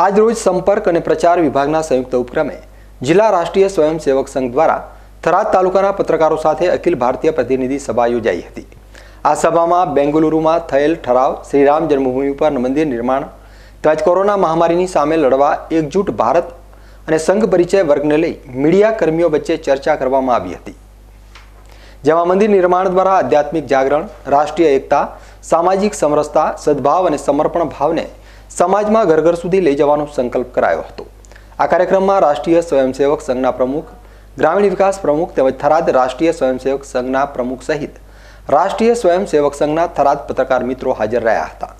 આજરોજ સંપર્ક અને પ્રચાર વિભાગના સંયુક્ત ઉપક્રમે જિલ્લા રાષ્ટ્રીય સ્વયંસેવક સંઘ દ્વારા થરાદ તાલુકાના પત્રકારો સાથે અખિલ ભારતીય પ્રતિનિધિ સભા યોજાઈ હતી આ સભામાં બેંગલુરુમાં થયેલ ઠરાવ શ્રીરામ જન્મભૂમિ પર મંદિર નિર્માણ તેમજ કોરોના મહામારીની સામે લડવા એકજૂટ ભારત અને સંઘ પરિચય વર્ગને લઈ મીડિયા કર્મીઓ વચ્ચે ચર્ચા કરવામાં આવી હતી જેમાં મંદિર નિર્માણ દ્વારા આધ્યાત્મિક જાગરણ રાષ્ટ્રીય એકતા સામાજિક સમરસતા સદભાવ અને સમર્પણ ભાવને સમાજમાં ઘર ઘર સુધી લઈ જવાનો સંકલ્પ કરાયો હતો આ કાર્યક્રમમાં રાષ્ટ્રીય સ્વયંસેવક સંઘના પ્રમુખ ગ્રામીણ વિકાસ પ્રમુખ તેમજ થરાદ રાષ્ટ્રીય સ્વયંસેવક સંઘના પ્રમુખ સહિત રાષ્ટ્રીય સ્વયંસેવક સંઘના થરાદ પત્રકાર મિત્રો હાજર રહ્યા હતા